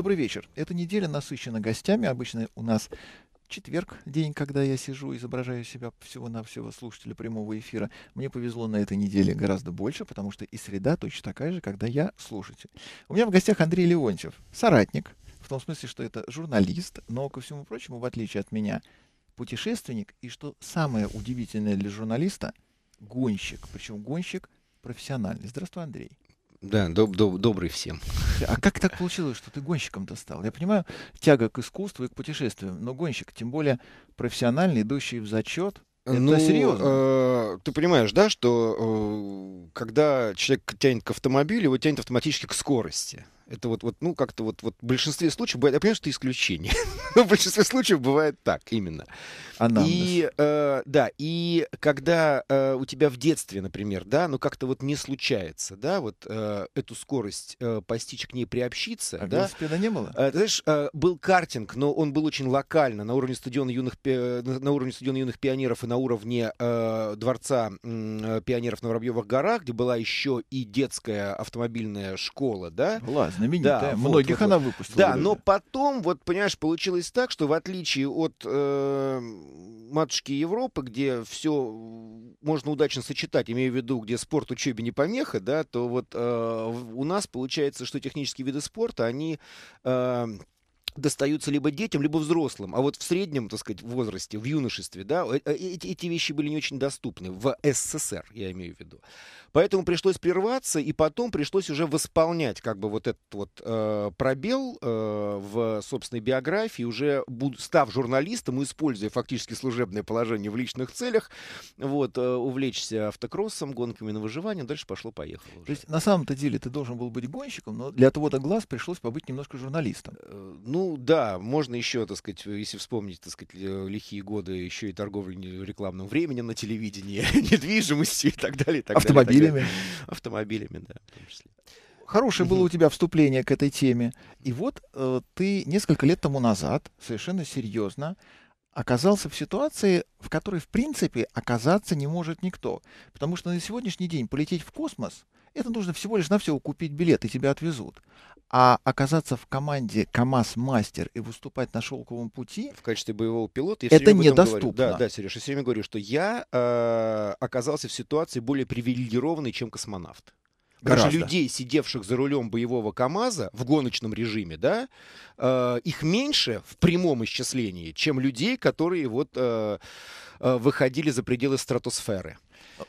Добрый вечер. Эта неделя насыщена гостями. Обычно у нас четверг, день, когда я сижу, изображаю себя всего-навсего слушателя прямого эфира. Мне повезло на этой неделе гораздо больше, потому что и среда точно такая же, когда я слушатель. У меня в гостях Андрей Леонтьев, соратник, в том смысле, что это журналист, но, ко всему прочему, в отличие от меня, путешественник, и что самое удивительное для журналиста, гонщик, причем гонщик профессиональный. Здравствуй, Андрей. Да, доб доб добрый всем. А как так получилось, что ты гонщиком-то стал? Я понимаю, тяга к искусству и к путешествиям, но гонщик, тем более профессиональный, идущий в зачет, это ну, серьезно. Э, ты понимаешь, да, что э, когда человек тянет к автомобилю, его тянет автоматически к скорости. Это вот, вот ну, как-то вот, вот в большинстве случаев бывает... Я понимаю, что это исключение. но в большинстве случаев бывает так, именно. Анамнез. И, э, да, и когда э, у тебя в детстве, например, да, ну, как-то вот не случается, да, вот э, эту скорость э, постичь к ней приобщиться. А да? велосипеда не было? Э, знаешь, э, был картинг, но он был очень локально, на уровне стадиона юных, пи... Э, на уровне стадиона юных пионеров и на уровне э, дворца э, пионеров на Воробьевых горах, где была еще и детская автомобильная школа, да. Класс знаменитая. Да, Многих вот, вот, она выпустила. Да, но потом, вот понимаешь, получилось так, что в отличие от э, матушки Европы, где все можно удачно сочетать, имею в виду, где спорт учебе не помеха, да, то вот э, у нас получается, что технические виды спорта, они э, достаются либо детям, либо взрослым. А вот в среднем, так сказать, возрасте, в юношестве, да, э, э, эти, эти вещи были не очень доступны в СССР, я имею в виду. Поэтому пришлось прерваться, и потом пришлось уже восполнять как бы вот этот вот э, пробел э, в собственной биографии, уже буд, став журналистом, используя фактически служебное положение в личных целях, вот, э, увлечься автокроссом, гонками на выживание, дальше пошло-поехало. То есть на самом-то деле ты должен был быть гонщиком, но для того-то глаз пришлось побыть немножко журналистом. Э, ну, ну да, можно еще, так сказать, э, если вспомнить, так сказать, лихие годы, еще и торговлю рекламным временем на телевидении, недвижимостью и так далее. так Автомобилями. Далее. Автомобилями, да, в том числе. Хорошее было у тебя вступление к этой теме. И вот э, ты несколько лет тому назад совершенно серьезно оказался в ситуации, в которой, в принципе, оказаться не может никто. Потому что на сегодняшний день полететь в космос – это нужно всего лишь на навсего купить билет, и тебя отвезут. А оказаться в команде КАМАЗ-мастер и выступать на шелковом пути... В качестве боевого пилота... Я это недоступно. Говорю, да, да, Сереж, я все время говорю, что я э, оказался в ситуации более привилегированной, чем космонавт. Гораздо. Даже людей, сидевших за рулем боевого КАМАЗа в гоночном режиме, да, э, их меньше в прямом исчислении, чем людей, которые вот э, э, выходили за пределы стратосферы.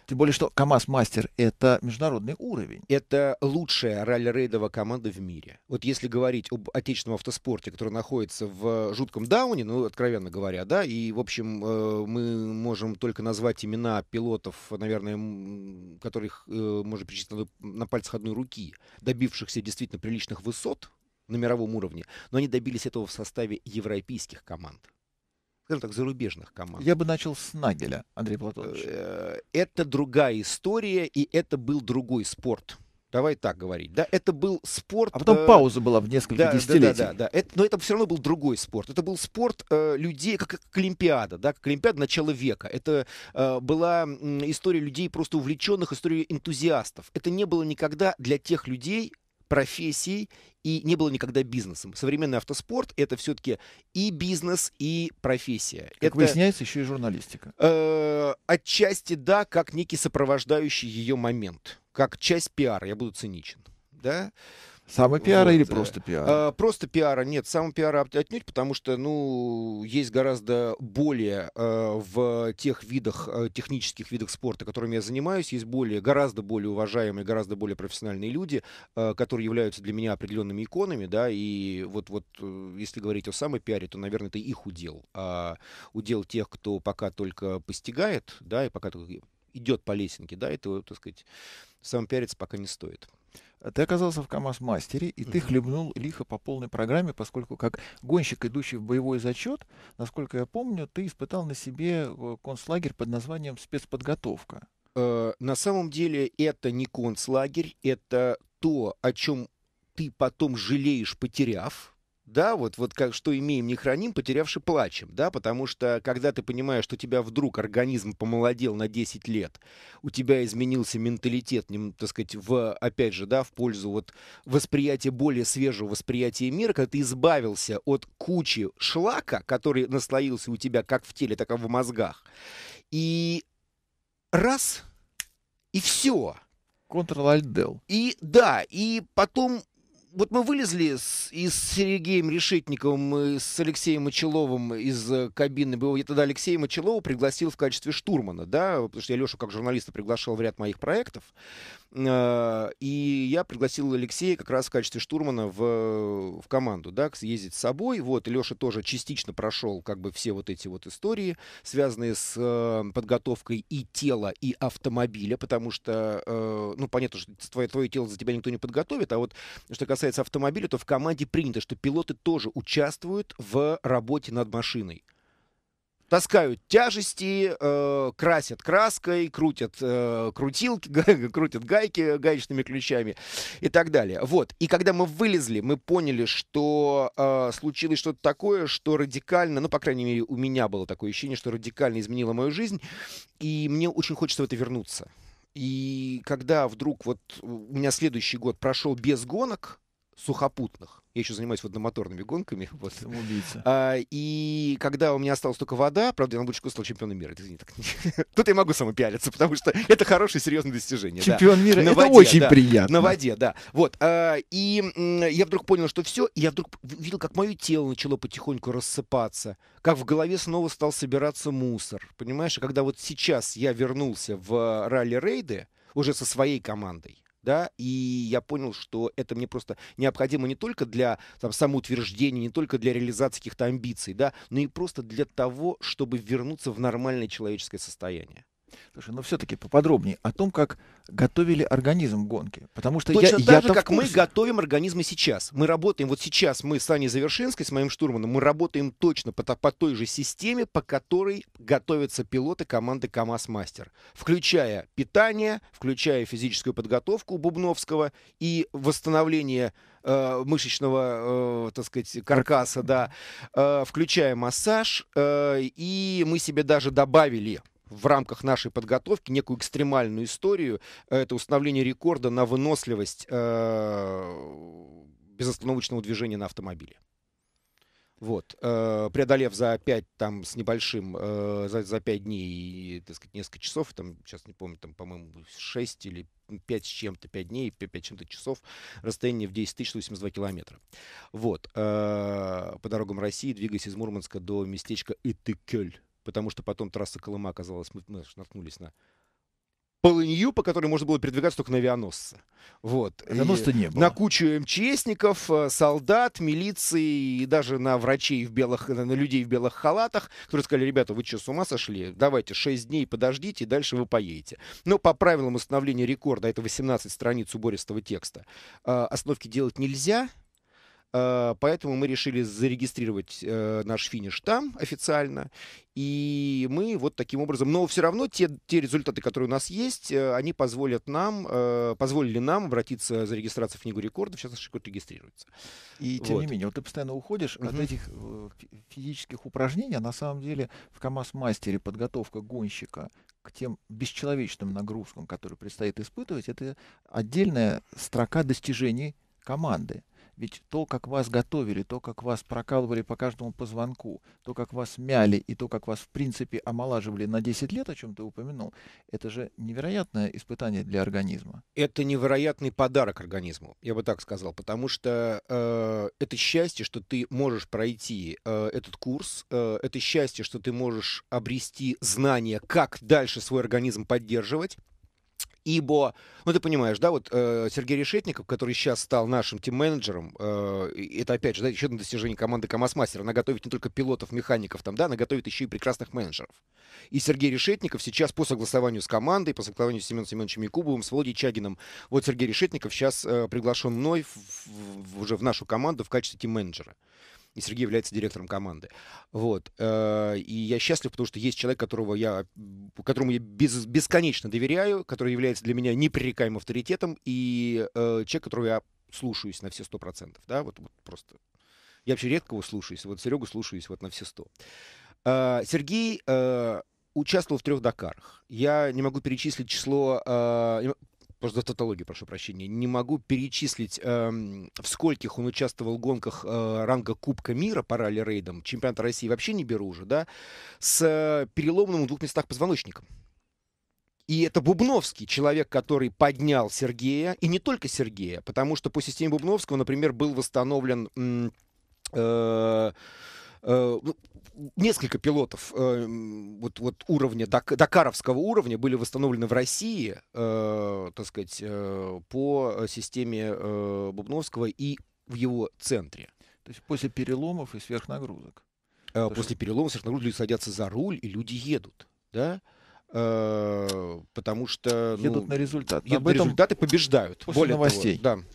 Тем более, что КАМАЗ-мастер — это международный уровень. Это лучшая ралли-рейдовая команда в мире. Вот если говорить об отечественном автоспорте, который находится в э, жутком дауне, ну, откровенно говоря, да, и, в общем, э, мы можем только назвать имена пилотов, наверное, которых э, можно перечислить на пальцах одной руки, добившихся действительно приличных высот на мировом уровне, но они добились этого в составе европейских команд скажем так, зарубежных команд. Я бы начал с Нагеля, Андрей Платонович. Э, это другая история, и это был другой спорт. Давай так говорить. Да, это был спорт. А потом э, пауза была в несколько да, десятилетий. Да, да, да. да. Это, но это все равно был другой спорт. Это был спорт э, людей, как, как Олимпиада, да, как Олимпиада начала века. Это э, была э, история людей просто увлеченных, история энтузиастов. Это не было никогда для тех людей, профессией и не было никогда бизнесом. Современный автоспорт — это все-таки и бизнес, и профессия. Как это, выясняется, еще и журналистика. Э, отчасти да, как некий сопровождающий ее момент, как часть пиара, я буду циничен. Да? Самопиара вот. или э, просто пиара? А, э, просто пиара, нет, самопиара отнюдь, потому что, ну, есть гораздо более а, в тех видах, а, технических видах спорта, которыми я занимаюсь, есть более, гораздо более уважаемые, гораздо более профессиональные люди, а, которые являются для меня определенными иконами, да, и вот, вот если говорить о пиаре, то, наверное, это их удел, а удел тех, кто пока только постигает, да, и пока только идет по лесенке, да, это так сказать, сам перец пока не стоит. А ты оказался в КАМАЗ-мастере, и ты хлебнул лихо по полной программе, поскольку как гонщик, идущий в боевой зачет, насколько я помню, ты испытал на себе э, концлагерь под названием «Спецподготовка». Э, на самом деле это не концлагерь, это то, о чем ты потом жалеешь, потеряв, да, вот, вот как, что имеем, не храним, потерявши плачем, да, потому что когда ты понимаешь, что у тебя вдруг организм помолодел на 10 лет, у тебя изменился менталитет, так сказать, в, опять же, да, в пользу вот восприятия, более свежего восприятия мира, когда ты избавился от кучи шлака, который наслоился у тебя как в теле, так и в мозгах, и раз, и все. ctrl alt И да, и потом вот мы вылезли с, и с Сергеем Решетниковым, и с Алексеем Мочеловым из э, кабины Был Я тогда Алексея Мочелова пригласил в качестве штурмана, да, потому что я Лешу как журналиста приглашал в ряд моих проектов. Э, и я пригласил Алексея как раз в качестве штурмана в, в команду, да, съездить с собой. Вот, и Леша тоже частично прошел как бы все вот эти вот истории, связанные с э, подготовкой и тела, и автомобиля, потому что, ну, понятно, что твое, твое тело за тебя никто не подготовит, а вот что касается касается автомобиля, то в команде принято, что пилоты тоже участвуют в работе над машиной. Таскают тяжести, э, красят краской, крутят э, крутилки, крутят гайки гаечными ключами и так далее. Вот. И когда мы вылезли, мы поняли, что э, случилось что-то такое, что радикально, ну, по крайней мере, у меня было такое ощущение, что радикально изменило мою жизнь, и мне очень хочется в это вернуться. И когда вдруг вот у меня следующий год прошел без гонок, сухопутных. Я еще занимаюсь водномоторными гонками. Вот. Самоубийца. А, и когда у меня осталась только вода, правда, я на Бучку стал чемпионом мира. извини, так, тут я могу самопиалиться, потому что это хорошее серьезное достижение. Чемпион да. мира, на это воде, очень да. приятно. На воде, да. Вот. А, и м, я вдруг понял, что все, и я вдруг видел, как мое тело начало потихоньку рассыпаться, как в голове снова стал собираться мусор. Понимаешь, и когда вот сейчас я вернулся в э, ралли-рейды, уже со своей командой, да, и я понял, что это мне просто необходимо не только для там, самоутверждения, не только для реализации каких-то амбиций, да, но и просто для того, чтобы вернуться в нормальное человеческое состояние. Слушай, но ну, все-таки поподробнее о том, как готовили организм гонки. Потому что Точно я, так же, как мы готовим организмы сейчас. Мы работаем, вот сейчас мы с Аней Завершинской, с моим штурманом, мы работаем точно по, по той же системе, по которой готовятся пилоты команды КАМАЗ-Мастер. Включая питание, включая физическую подготовку Бубновского и восстановление э, мышечного, э, так сказать, каркаса, да, э, включая массаж, э, и мы себе даже добавили в рамках нашей подготовки некую экстремальную историю. Э, это установление рекорда на выносливость э, безостановочного движения на автомобиле. Вот, э, преодолев за 5 там с небольшим, э, за, за 5 дней и, так сказать, несколько часов, там, сейчас не помню, там, по-моему, 6 или 5 с чем-то, 5 дней, 5, 5 чем-то часов, расстояние в 10 182 километра. Вот, э, по дорогам России, двигаясь из Мурманска до местечка Итыкель потому что потом трасса Колыма оказалась, мы, мы наткнулись на полынью, по которой можно было передвигаться только на авианосце. Вот. Авианосца не было. На кучу МЧСников, э, солдат, милиции и даже на врачей в белых, на людей в белых халатах, которые сказали, ребята, вы что, с ума сошли? Давайте 6 дней подождите, и дальше вы поедете. Но по правилам установления рекорда, а это 18 страниц убористого текста, э, остановки делать нельзя — Э, поэтому мы решили зарегистрировать э, наш финиш там официально. И мы вот таким образом... Но все равно те, те результаты, которые у нас есть, э, они позволят нам, позволили нам обратиться за регистрацией в книгу рекордов. Сейчас наш рекорд регистрируется. И тем вот. не менее, вот ты постоянно уходишь угу. от этих физических упражнений. А на самом деле в КАМАЗ-мастере подготовка гонщика к тем бесчеловечным нагрузкам, которые предстоит испытывать, это отдельная строка достижений команды. Ведь то, как вас готовили, то, как вас прокалывали по каждому позвонку, то, как вас мяли и то, как вас, в принципе, омолаживали на 10 лет, о чем ты упомянул, это же невероятное испытание для организма. Это невероятный подарок организму, я бы так сказал, потому что э, это счастье, что ты можешь пройти э, этот курс, э, это счастье, что ты можешь обрести знания, как дальше свой организм поддерживать, ибо, ну ты понимаешь, да, вот э, Сергей Решетников, который сейчас стал нашим тим-менеджером, э, это опять же, да, еще одно достижение команды КамАЗ-мастера, она готовит не только пилотов, механиков там, да, она готовит еще и прекрасных менеджеров. И Сергей Решетников сейчас по согласованию с командой, по согласованию с Семеном Семеновичем Якубовым, с Володей Чагиным, вот Сергей Решетников сейчас э, приглашен мной в, в, уже в нашу команду в качестве тим-менеджера и Сергей является директором команды. Вот. Э, и я счастлив, потому что есть человек, которого я, которому я без, бесконечно доверяю, который является для меня непререкаемым авторитетом, и э, человек, которого я слушаюсь на все сто процентов. Да, вот, вот просто. Я вообще редко его слушаюсь. Вот Серегу слушаюсь вот на все сто. Э, Сергей участвовал в трех Дакарах. Я не могу перечислить число, Просто Пождостатологию, прошу прощения. Не могу перечислить, э, в скольких он участвовал в гонках э, ранга Кубка мира по ралли-рейдам. Чемпионат России вообще не беру уже, да? С э, переломным в двух местах позвоночником. И это Бубновский, человек, который поднял Сергея, и не только Сергея, потому что по системе Бубновского, например, был восстановлен... э, э ну, несколько пилотов э, вот, вот уровня, дак, дакаровского уровня были восстановлены в России, э, так сказать, э, по системе э, Бубновского и в его центре. То есть после переломов и сверхнагрузок. Э, после что... переломов, сверхнагрузок люди садятся за руль, и люди едут, да? Э, потому что... Ну, едут на результат. Едут Об этом... на побеждают. После Более новостей. Того, да.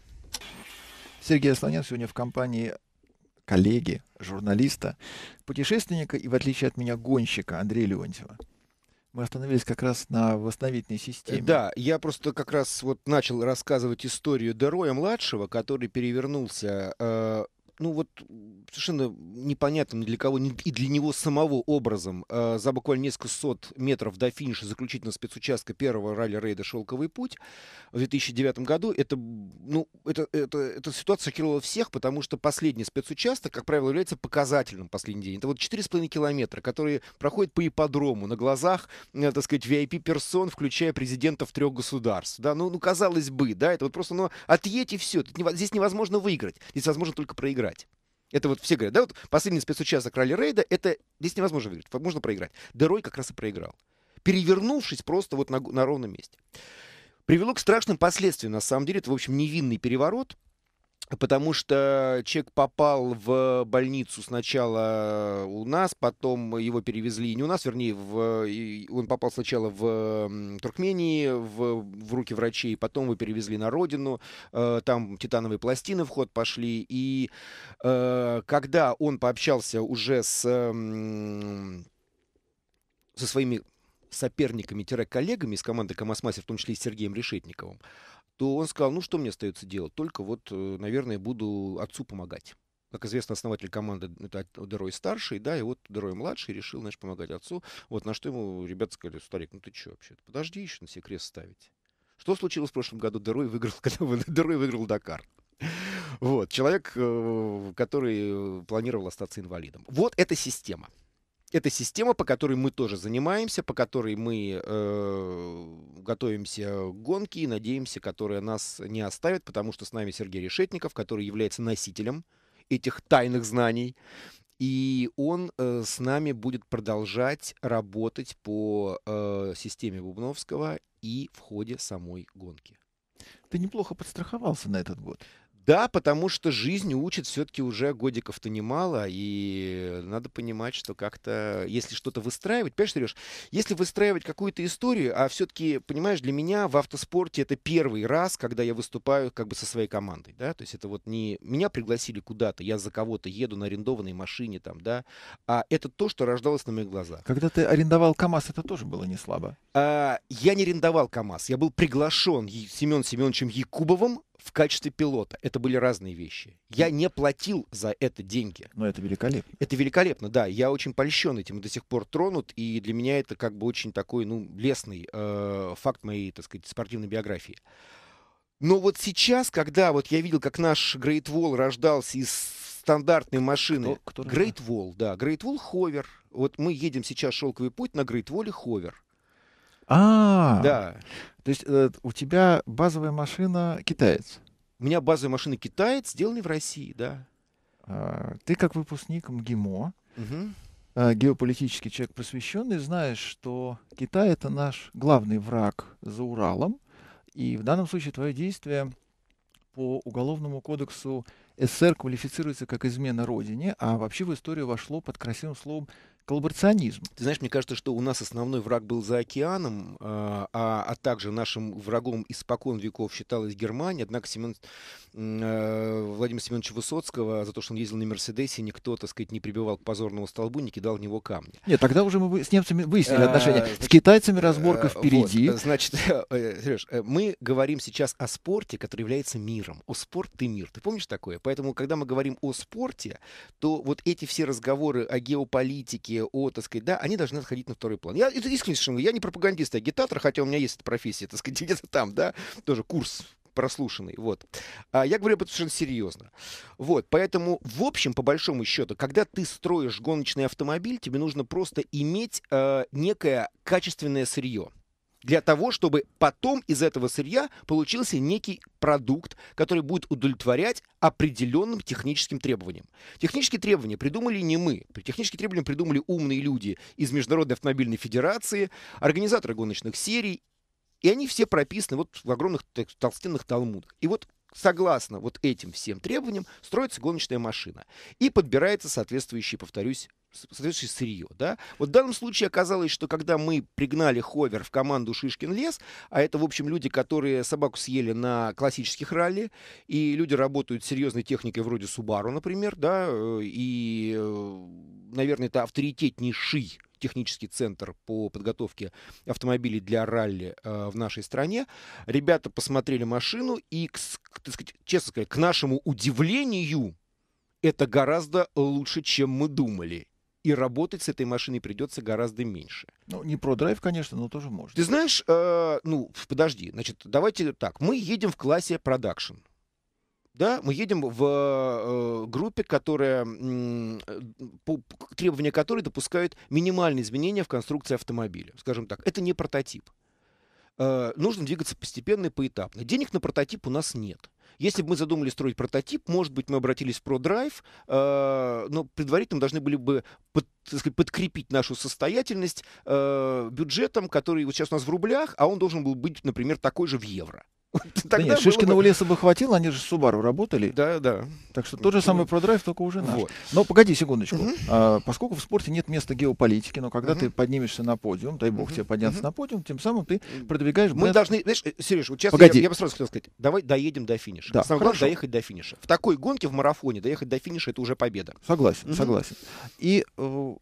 Сергей Асланян сегодня в компании коллеги, журналиста, путешественника и, в отличие от меня, гонщика Андрея Леонтьева. Мы остановились как раз на восстановительной системе. Да, я просто как раз вот начал рассказывать историю Дероя младшего, который перевернулся э, ну вот совершенно непонятным для кого и для него самого образом э, за буквально несколько сот метров до финиша заключительного спецучастка первого ралли-рейда «Шелковый путь» в 2009 году, это, ну, это, это, эта ситуация шокировала всех, потому что последний спецучасток, как правило, является показательным последний день. Это вот 4,5 километра, которые проходят по ипподрому на глазах, э, так сказать, VIP-персон, включая президентов трех государств. Да? Ну, ну, казалось бы, да, это вот просто, ну, отъедь и все. Тут не, здесь невозможно выиграть, здесь возможно только проиграть проиграть. Это вот все говорят, да, вот последний спецучасток ралли рейда, это здесь невозможно выиграть, можно проиграть. Дерой как раз и проиграл, перевернувшись просто вот на, на ровном месте. Привело к страшным последствиям, на самом деле, это, в общем, невинный переворот, Потому что человек попал в больницу сначала у нас, потом его перевезли не у нас, вернее, в, он попал сначала в Туркмении, в, в руки врачей, потом его перевезли на родину, э, там титановые пластины в ход пошли. И э, когда он пообщался уже с, со своими соперниками-коллегами из команды КамАЗ в том числе и с Сергеем Решетниковым, то он сказал, ну что мне остается делать? Только вот, э, наверное, буду отцу помогать. Как известно, основатель команды это Дерой старший, да, и вот Дерой младший решил, значит, помогать отцу. Вот на что ему ребята сказали, старик, ну ты что вообще? -то? Подожди еще на себе крест ставить. Что случилось в прошлом году? Дерой выиграл, когда Дерой выиграл Дакар. Вот, человек, э, который э, планировал остаться инвалидом. Вот эта система это система, по которой мы тоже занимаемся, по которой мы э, готовимся к гонке и надеемся, которая нас не оставит, потому что с нами Сергей Решетников, который является носителем этих тайных знаний. И он э, с нами будет продолжать работать по э, системе Бубновского и в ходе самой гонки. Ты неплохо подстраховался на этот год. Да, потому что жизнь учит все-таки уже годиков-то немало, и надо понимать, что как-то, если что-то выстраивать, понимаешь, Сереж, если выстраивать какую-то историю, а все-таки, понимаешь, для меня в автоспорте это первый раз, когда я выступаю как бы со своей командой, да, то есть это вот не меня пригласили куда-то, я за кого-то еду на арендованной машине там, да, а это то, что рождалось на моих глазах. Когда ты арендовал КАМАЗ, это тоже было не слабо. А, я не арендовал КАМАЗ, я был приглашен Семен Семеновичем Якубовым в качестве пилота. Это были разные вещи. Я ну. не платил за это деньги. Но это великолепно. Это великолепно, да. Я очень польщен этим и до сих пор тронут. И для меня это как бы очень такой, ну, лестный э, факт моей, так сказать, спортивной биографии. Но вот сейчас, когда вот я видел, как наш Great Wall рождался из стандартной машины. Кто, кто Great Wall, да. Great Wall Hover. Вот мы едем сейчас шелковый путь на Great Wall Hover. А, -а, -а. да. То есть э, у тебя базовая машина китаец. У меня базовая машина китаец, сделанный в России, да. А, ты как выпускник МГИМО, угу. э, а, геополитический человек посвященный, знаешь, что Китай это наш главный враг за Уралом. И в данном случае твое действие по уголовному кодексу СССР квалифицируется как измена родине, а вообще в историю вошло под красивым словом коллаборационизм. Ты знаешь, мне кажется, что у нас основной враг был за океаном, а, а, а также нашим врагом испокон веков считалась Германия. Однако Семен, э, Владимир Семенович Высоцкого за то, что он ездил на Мерседесе, никто, так сказать, не прибивал к позорному столбу, не кидал в него камни. Нет, тогда уже мы с немцами выяснили а, отношения. А, с китайцами разборка э, впереди. Вот, значит, э, Сереж, мы говорим сейчас о спорте, который является миром. О спорт ты мир. Ты помнишь такое? Поэтому, когда мы говорим о спорте, то вот эти все разговоры о геополитике, идеология о, так сказать, да, они должны отходить на второй план. Я это искренне совершенно, я не пропагандист, а агитатор, хотя у меня есть эта профессия, так сказать, где-то там, да, тоже курс прослушанный. Вот. А я говорю об этом совершенно серьезно. Вот. Поэтому, в общем, по большому счету, когда ты строишь гоночный автомобиль, тебе нужно просто иметь э, некое качественное сырье для того, чтобы потом из этого сырья получился некий продукт, который будет удовлетворять определенным техническим требованиям. Технические требования придумали не мы. Технические требования придумали умные люди из Международной автомобильной федерации, организаторы гоночных серий. И они все прописаны вот в огромных толстенных талмудах. И вот согласно вот этим всем требованиям строится гоночная машина. И подбирается соответствующий, повторюсь, соответствующее сырье. Да? Вот в данном случае оказалось, что когда мы пригнали Ховер в команду Шишкин лес, а это, в общем, люди, которые собаку съели на классических ралли, и люди работают с серьезной техникой вроде Субару, например, да, э, и, э, наверное, это авторитетнейший технический центр по подготовке автомобилей для ралли э, в нашей стране. Ребята посмотрели машину и, к, так сказать, честно сказать, к нашему удивлению, это гораздо лучше, чем мы думали и работать с этой машиной придется гораздо меньше. Ну, не про драйв, конечно, но тоже можно. Ты знаешь, э, ну, подожди, значит, давайте так. Мы едем в классе продакшн. Да, мы едем в э, группе, которая, э, по, требования которой допускают минимальные изменения в конструкции автомобиля. Скажем так, это не прототип. Э, нужно двигаться постепенно и поэтапно. Денег на прототип у нас нет. Если бы мы задумали строить прототип, может быть, мы обратились в ProDrive, э, но предварительно должны были бы под, сказать, подкрепить нашу состоятельность э, бюджетом, который вот сейчас у нас в рублях, а он должен был быть, например, такой же в евро. Тогда да нет, Шишкиного бы... леса бы хватило, они же с Субару работали. Да, да. Так что тот же самый ну, продрайв, только уже наш. Вот. Но погоди секундочку. Угу. А, поскольку в спорте нет места геополитики, но когда угу. ты поднимешься на подиум, дай бог угу. тебе подняться угу. на подиум, тем самым ты продвигаешь... Мы бренд... должны... Знаешь, э, Сереж, вот сейчас погоди. Я, я бы сразу хотел сказать, давай доедем до финиша. Да, Самое главное доехать до финиша. В такой гонке, в марафоне, доехать до финиша, это уже победа. Согласен, угу. согласен. И э,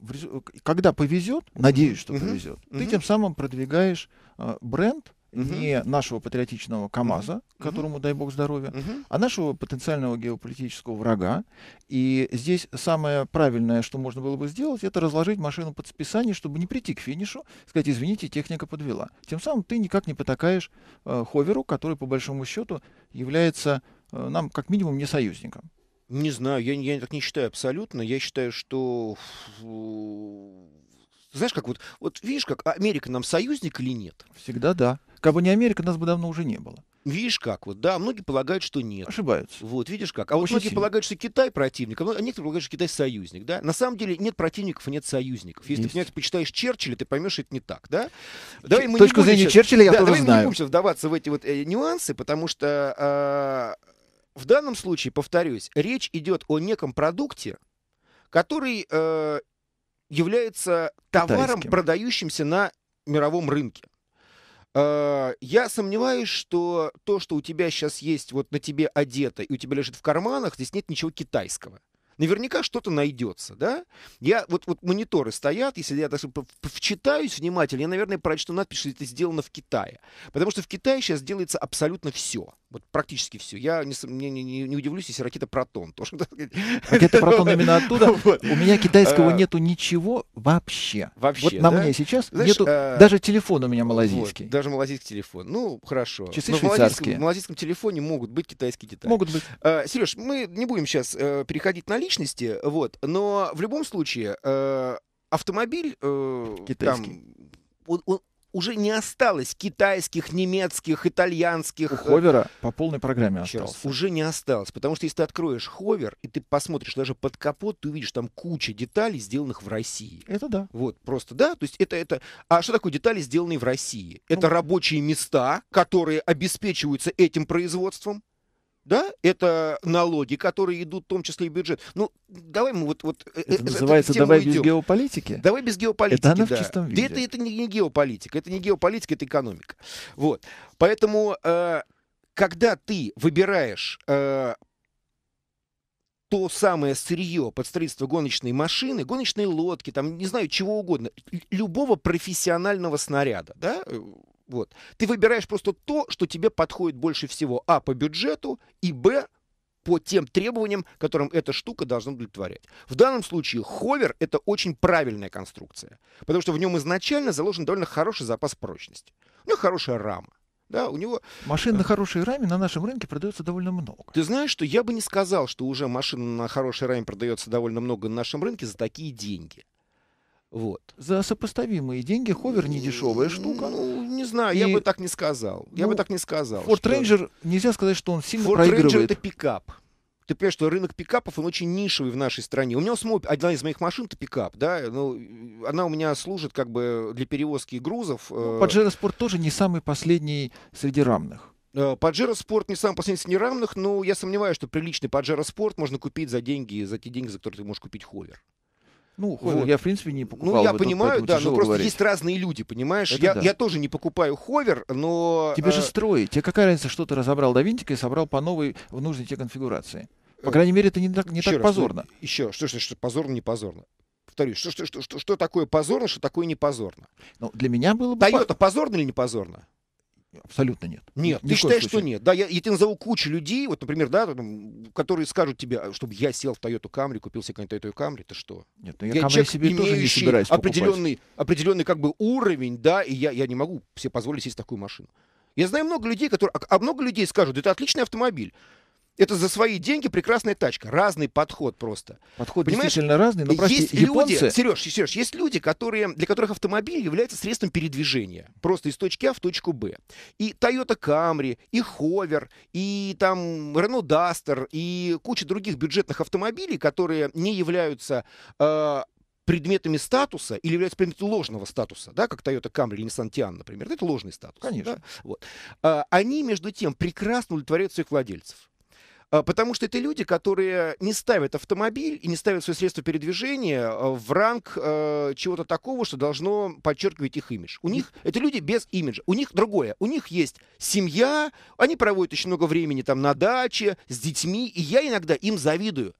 когда повезет, надеюсь, что повезет, угу. ты тем самым продвигаешь э, бренд, угу. не нашего патриотичного КАМАЗа, угу. которому дай бог здоровья, угу. а нашего потенциального геополитического врага. И здесь самое правильное, что можно было бы сделать, это разложить машину под списание, чтобы не прийти к финишу, сказать, извините, техника подвела. Тем самым ты никак не потакаешь э, ховеру, который по большому счету является э, нам как минимум не союзником. Не знаю, я, я так не считаю абсолютно. Я считаю, что знаешь, как вот, вот видишь, как Америка нам союзник или нет? Всегда да. Кабы не Америка, нас бы давно уже не было. Видишь как, вот, да, многие полагают, что нет. Ошибаются. Вот, видишь как. А вот многие сильно. полагают, что Китай противник, а, а некоторые полагают, что Китай союзник, да. На самом деле нет противников, нет союзников. Если Есть. ты, понимаешь, почитаешь Черчилля, ты поймешь, что это не так, да. Давай Ч- мы точку зрения Черчилля я да, тоже давай знаю. Давай не будем вдаваться в эти вот э, нюансы, потому что э, в данном случае, повторюсь, речь идет о неком продукте, который э, является товаром, Китайским. продающимся на мировом рынке. А, я сомневаюсь, что то, что у тебя сейчас есть, вот на тебе одето и у тебя лежит в карманах, здесь нет ничего китайского. Наверняка что-то найдется, да? Я вот, вот мониторы стоят, если я так вчитаюсь внимательно, я, наверное, прочту надпись, что это сделано в Китае. Потому что в Китае сейчас делается абсолютно все. Вот практически все. Я не, не, не, не удивлюсь, если ракета Протон тоже. Ракета Протон именно оттуда. У меня китайского а, нету ничего вообще. Вообще. Вот на мне сейчас нету. А, даже телефон у меня малазийский. даже малазийский телефон. Ну, хорошо. Часы швейцарские. В малазийском, телефоне могут быть китайские детали. Могут быть. А, Сереж, мы не будем сейчас э, переходить на личности, вот, но в любом случае э, автомобиль э, китайский. Там, он, уже не осталось китайских, немецких, итальянских. У э, ховера по полной программе осталось. Уже не осталось, потому что если ты откроешь ховер, и ты посмотришь даже под капот, ты увидишь там куча деталей, сделанных в России. Это да. Вот, просто да, то есть это, это... А что такое детали, сделанные в России? Это ну... рабочие места, которые обеспечиваются этим производством да, это налоги, которые идут в том числе и бюджет. Ну, давай мы вот... вот э, э, это э, называется это, «давай без геополитики»? Давай без геополитики, Это она да. в чистом виде. это, это не, не геополитика, это не геополитика, это экономика. Вот. Поэтому, э, когда ты выбираешь э, то самое сырье под строительство гоночной машины, гоночные лодки, там, не знаю, чего угодно, любого профессионального снаряда, да, вот. Ты выбираешь просто то, что тебе подходит больше всего. А, по бюджету, и Б, по тем требованиям, которым эта штука должна удовлетворять. В данном случае ховер — это очень правильная конструкция, потому что в нем изначально заложен довольно хороший запас прочности. У него хорошая рама. Да, у него... Машин э, на хорошей раме на нашем рынке продается довольно много. Ты знаешь, что я бы не сказал, что уже машина на хорошей раме продается довольно много на нашем рынке за такие деньги. Вот. За сопоставимые деньги ховер не дешевая штука. Ну, не знаю, и... я бы так не сказал. Ну, я бы ну, так не сказал. Ford что... Ranger, нельзя сказать, что он сильно Ford проигрывает. Ranger это пикап ты понимаешь, что рынок пикапов, он очень нишевый в нашей стране. У меня самого, одна из моих машин, это пикап, да, ну, она у меня служит как бы для перевозки грузов. Ну, Паджеро э, Спорт тоже не самый последний среди равных. Паджеро э, Спорт не самый последний среди равных, но я сомневаюсь, что приличный Паджеро Спорт можно купить за деньги, за те деньги, за которые ты можешь купить Ховер. Ну, Хойленд вот. я, в принципе, не ну, покупал. Ну, я бы, ну, понимаю, тут, да, но ну, просто говорить. есть разные люди, понимаешь? я, да. я тоже не покупаю ховер, но... Тебе же э, строить. Тебе какая разница, что ты разобрал до винтика и собрал по новой в нужной тебе конфигурации? По э, крайней мере, это не так, не еще так раз, позорно. Ну, еще, что значит, что позорно, не позорно? Повторюсь, что, что, что, что, что такое позорно, что такое не позорно? Ну, для меня было бы... Тойота позорно или не позорно? Абсолютно нет. Нет, Ни ты считаешь, что нет. Да, я, я тебе назову кучу людей, вот, например, да, там, которые скажут тебе, а, чтобы я сел в Toyota Camry, купил себе какой-нибудь Toyota Camry, ты что? Нет, ну я, я Camry человек, себе тоже не собираюсь определенный, покупать. определенный как бы уровень, да, и я, я не могу себе позволить сесть в такую машину. Я знаю много людей, которые, а, а много людей скажут, это отличный автомобиль это за свои деньги прекрасная тачка. Разный подход просто. Подход Понимаешь? действительно разный, но есть прости, есть японцы... люди, Сереж, Сереж, есть люди, которые, для которых автомобиль является средством передвижения. Просто из точки А в точку Б. И Toyota Camry, и Hover, и там Renault Duster, и куча других бюджетных автомобилей, которые не являются э, предметами статуса или являются предметами ложного статуса, да, как Toyota Camry или Nissan Tian, например, это ложный статус. Конечно. Да? Вот. А, они, между тем, прекрасно удовлетворяют своих владельцев. А, потому что это люди, которые не ставят автомобиль и не ставят свое средство передвижения а, в ранг а, чего-то такого, что должно подчеркивать их имидж. У них это люди без имиджа. У них другое. У них есть семья, они проводят очень много времени там на даче, с детьми, и я иногда им завидую.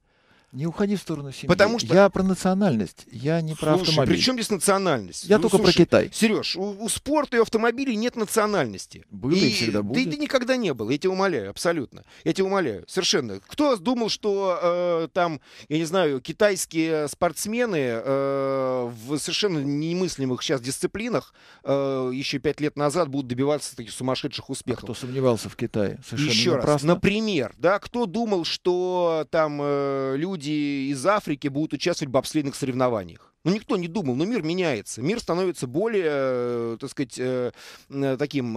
Не уходи в сторону семьи. Потому что... Я про национальность, я не про слушай, автомобиль. при чем здесь национальность? Я ну, только слушай, про Китай. Сереж, у, у спорта и автомобилей нет национальности. Было и, и всегда будет. Да и никогда не было, я тебя умоляю, абсолютно. Я тебя умоляю, совершенно. Кто думал, что э, там, я не знаю, китайские спортсмены э, в совершенно немыслимых сейчас дисциплинах э, еще пять лет назад будут добиваться таких сумасшедших а успехов? А кто сомневался в Китае? Совершенно Еще напрасно. раз, например, да, кто думал, что там э, люди люди из Африки будут участвовать в бобслейных соревнованиях. ну, никто не думал, но мир меняется. Мир становится более, э, так сказать, э, э, таким...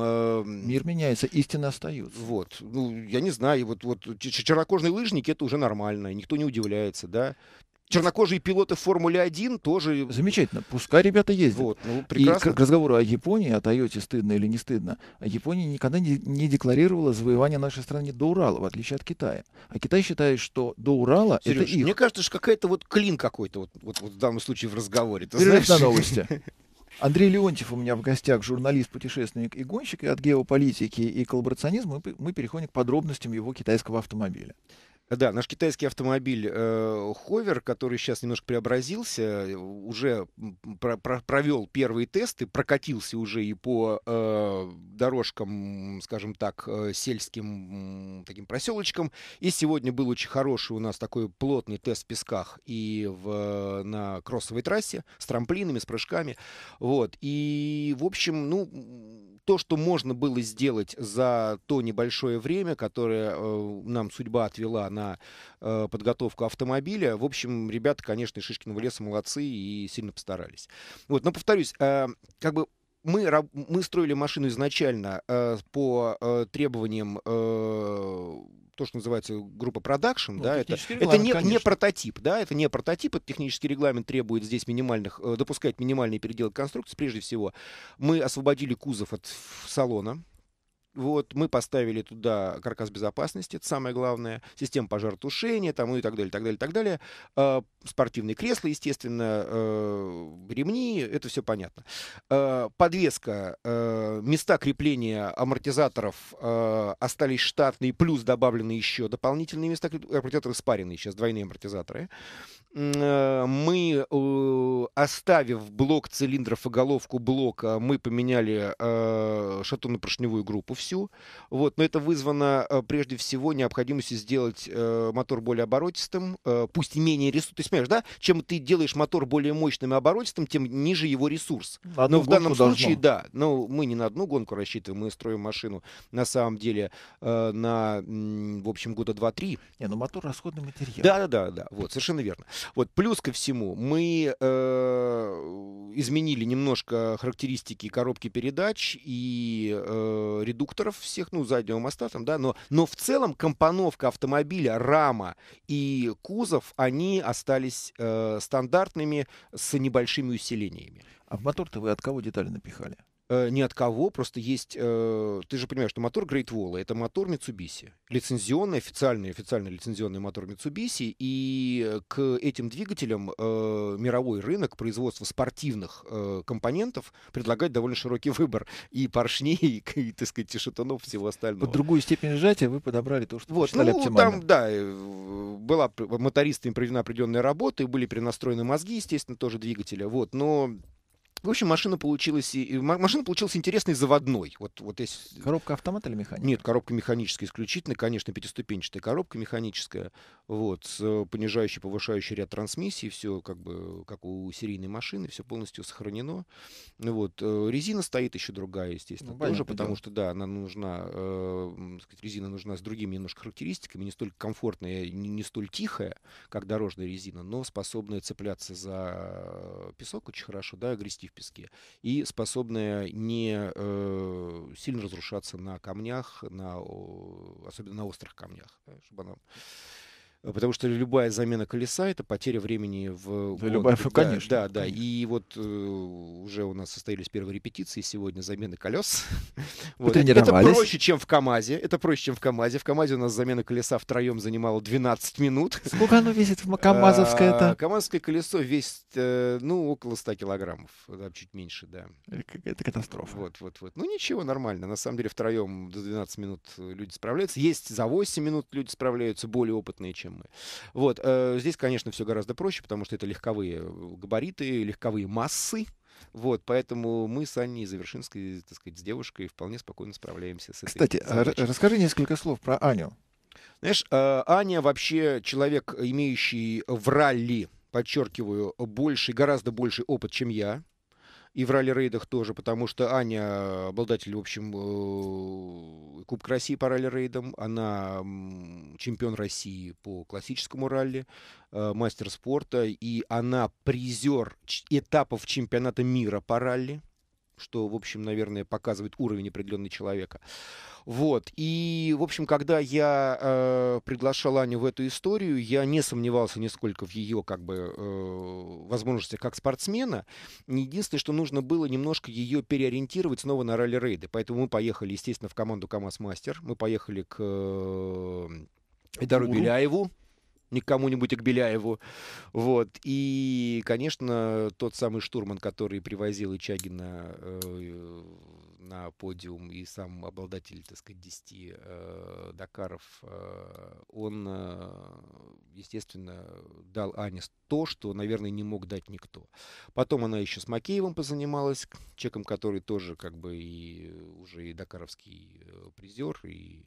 Мир меняется, истина остаются. Вот. Ну, я не знаю, вот, вот чернокожие лыжники, это уже нормально, никто не удивляется, да чернокожие пилоты Формулы-1 тоже... Замечательно, пускай ребята ездят. Вот, ну, прекрасно. И к разговору о Японии, о Тойоте, стыдно или не стыдно, Япония никогда не, не декларировала завоевание нашей страны до Урала, в отличие от Китая. А Китай считает, что до Урала Сереж, это их. мне кажется, что какая-то вот клин какой-то вот, вот, вот в данном случае в разговоре. Ты знаешь? на новости. Андрей Леонтьев у меня в гостях, журналист, путешественник и гонщик, и от геополитики и коллаборационизма мы переходим к подробностям его китайского автомобиля. Да, наш китайский автомобиль э, Ховер, который сейчас немножко преобразился, э, уже про про провел первые тесты, прокатился уже и по э, дорожкам, скажем так, э, сельским таким проселочкам. И сегодня был очень хороший у нас такой плотный тест в песках и в, э, на кроссовой трассе с трамплинами, с прыжками. Вот. И, в общем, ну, то, что можно было сделать за то небольшое время, которое э, нам судьба отвела на э, подготовку автомобиля, в общем, ребята, конечно, Шишкиного леса молодцы и сильно постарались. Вот, но повторюсь, э, как бы мы, мы строили машину изначально э, по э, требованиям э, то, что называется группа продакшн, ну, да, это, это не, не прототип, да, это не прототип, это технический регламент требует здесь минимальных, э, допускать минимальные переделки конструкции, прежде всего. Мы освободили кузов от салона, вот, мы поставили туда каркас безопасности, это самое главное, систему пожаротушения, там, и так далее, так далее, так далее. А, спортивные кресла, естественно, э, ремни, это все понятно. А, подвеска, э, места крепления амортизаторов э, остались штатные, плюс добавлены еще дополнительные места, амортизаторы спаренные сейчас, двойные амортизаторы. Э, мы, э, оставив блок цилиндров и головку блока, мы поменяли э, шатунно-поршневую группу всю. Вот. Но это вызвано прежде всего необходимостью сделать мотор более оборотистым, пусть и менее ресурс. Ты понимаешь, да? Чем ты делаешь мотор более мощным и оборотистым, тем ниже его ресурс. Одну но в данном должно. случае, да. Но мы не на одну гонку рассчитываем, мы строим машину на самом деле на, в общем, года 2-3. Не, ну мотор расходный материал. Да, да, да, да. Вот, совершенно верно. Вот, плюс ко всему, мы э, изменили немножко характеристики коробки передач и э, редукторов всех, ну, заднего моста там, да, но, но в целом компоновка автомобиля, рама и кузов, они остались э, стандартными с небольшими усилениями. А в мотор-то вы от кого детали напихали? э, ни от кого, просто есть... Э, ты же понимаешь, что мотор Great Wall — это мотор Mitsubishi. Лицензионный, официальный, официально лицензионный мотор Mitsubishi. И к этим двигателям э, мировой рынок производства спортивных э, компонентов предлагает довольно широкий выбор. И поршней, и, и так сказать, и шатунов, всего остального. Под другую степень сжатия вы подобрали то, что вот, ну, оптимально. там, да, э, была мотористами проведена определенная работа, и были перенастроены мозги, естественно, тоже двигателя. Вот, но в общем, машина получилась, машина получилась интересной заводной. Вот, вот есть... Коробка автомат или механическая? Нет, коробка механическая исключительно, конечно, пятиступенчатая коробка механическая, вот, с э, понижающей, повышающей ряд трансмиссий, все как бы, как у серийной машины, все полностью сохранено. Вот, э, резина стоит еще другая, естественно, ну, тоже, потому дело. что, да, она нужна, э, сказать, резина нужна с другими немножко характеристиками, не столь комфортная, э, не, не столь тихая, как дорожная резина, но способная цепляться за песок очень хорошо, да, грести в песке и способная не э, сильно разрушаться на камнях, на, особенно на острых камнях, да, чтобы она Э, потому что любая замена колеса это потеря времени в да, любая, да, конечно. Да, да. Конечно. И вот э, уже у нас состоялись первые репетиции сегодня замены колес. вот. Это проще, чем в КАМАЗе. Это проще, чем в КАМАЗе. В КАМАЗе у нас замена колеса втроем занимала 12 минут. Сколько оно весит в КАМАЗовское это? А, КАМАЗовское колесо весит, э, ну, около 100 килограммов. да, Чуть меньше, да. Э, это катастрофа. Вот, вот, вот. Ну, ничего, нормально. На самом деле втроем до 12 минут люди справляются. Есть за 8 минут люди справляются более опытные, чем чем мы. Вот, э, здесь, конечно, все гораздо проще, потому что это легковые э, габариты, легковые массы, вот, поэтому мы с Аней Завершинской, так сказать, с девушкой вполне спокойно справляемся с Кстати, этой а расскажи несколько слов про Аню. Знаешь, э, Аня вообще человек, имеющий в ралли, подчеркиваю, больше, гораздо больше опыт, чем я и в ралли-рейдах тоже, потому что Аня, обладатель, в общем, э, Кубка России по ралли-рейдам, она чемпион России по классическому ралли, э, мастер спорта, и она призер этапов чемпионата мира по ралли, что, в общем, наверное, показывает уровень определенный человека. Вот. И, в общем, когда я э, приглашал Аню в эту историю, я не сомневался нисколько в ее как бы э, возможности как спортсмена. Единственное, что нужно было немножко ее переориентировать снова на ралли-рейды. Поэтому мы поехали, естественно, в команду КАМАЗ Мастер. Мы поехали к э, Идару Беляеву не к кому-нибудь, а к Беляеву. Вот. И, конечно, тот самый штурман, который привозил Ичагина э, на подиум и сам обладатель, так сказать, 10 э, Дакаров, э, он, э, естественно, дал Ане то, что, наверное, не мог дать никто. Потом она еще с Макеевым позанималась, человеком, который тоже как бы и уже и Дакаровский э, призер, и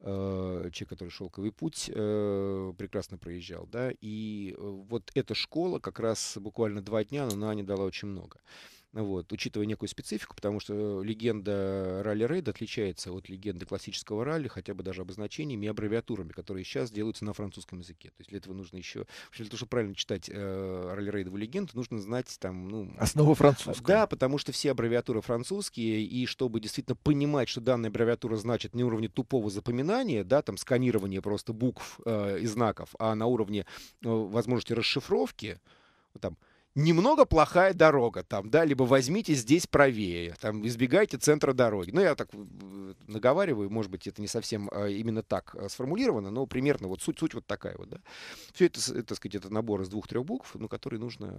э, человек, который «Шелковый путь» э, прекрасно проезжал, да, и э, вот эта школа как раз буквально два дня, но она не дала очень много вот, учитывая некую специфику, потому что легенда ралли-рейд отличается от легенды классического ралли, хотя бы даже обозначениями и аббревиатурами, которые сейчас делаются на французском языке. То есть для этого нужно еще... для того, чтобы правильно читать э, ралли-рейдовую легенду, нужно знать там... Ну, Основу французского. Да, потому что все аббревиатуры французские, и чтобы действительно понимать, что данная аббревиатура значит на уровне тупого запоминания, да, там сканирования просто букв э, и знаков, а на уровне э, возможности расшифровки, там, немного плохая дорога там, да, либо возьмите здесь правее, там, избегайте центра дороги. Ну, я так э, наговариваю, может быть, это не совсем а, именно так э, сформулировано, но примерно вот суть, суть вот такая вот, да. Все это, так сказать, это набор из двух-трех букв, ну, которые нужно...